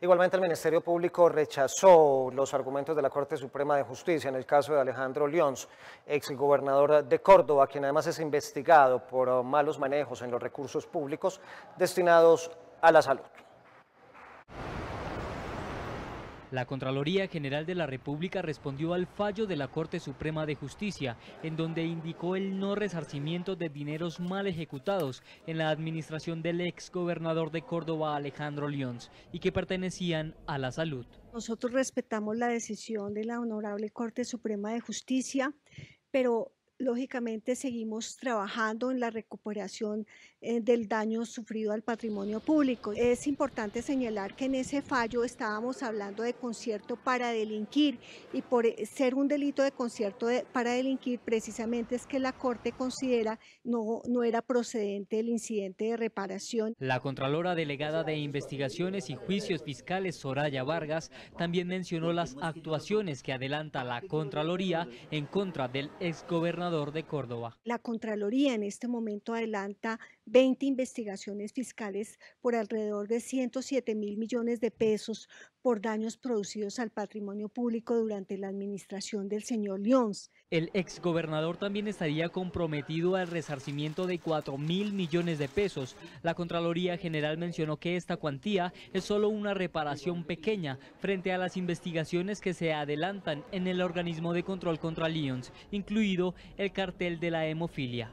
Igualmente, el Ministerio Público rechazó los argumentos de la Corte Suprema de Justicia en el caso de Alejandro Lyons, gobernador de Córdoba, quien además es investigado por uh, malos manejos en los recursos públicos destinados a la salud. La Contraloría General de la República respondió al fallo de la Corte Suprema de Justicia, en donde indicó el no resarcimiento de dineros mal ejecutados en la administración del exgobernador de Córdoba Alejandro Lyons y que pertenecían a la salud. Nosotros respetamos la decisión de la Honorable Corte Suprema de Justicia, pero lógicamente seguimos trabajando en la recuperación eh, del daño sufrido al patrimonio público. Es importante señalar que en ese fallo estábamos hablando de concierto para delinquir y por eh, ser un delito de concierto para delinquir precisamente es que la Corte considera no, no era procedente el incidente de reparación. La Contralora Delegada de Investigaciones y Juicios Fiscales Soraya Vargas también mencionó las actuaciones que adelanta la Contraloría en contra del exgobernador de Córdoba. La Contraloría en este momento adelanta 20 investigaciones fiscales por alrededor de 107 mil millones de pesos por daños producidos al patrimonio público durante la administración del señor Lyons. El exgobernador también estaría comprometido al resarcimiento de 4 mil millones de pesos. La Contraloría General mencionó que esta cuantía es solo una reparación pequeña frente a las investigaciones que se adelantan en el organismo de control contra Lyons, incluido el cartel de la hemofilia.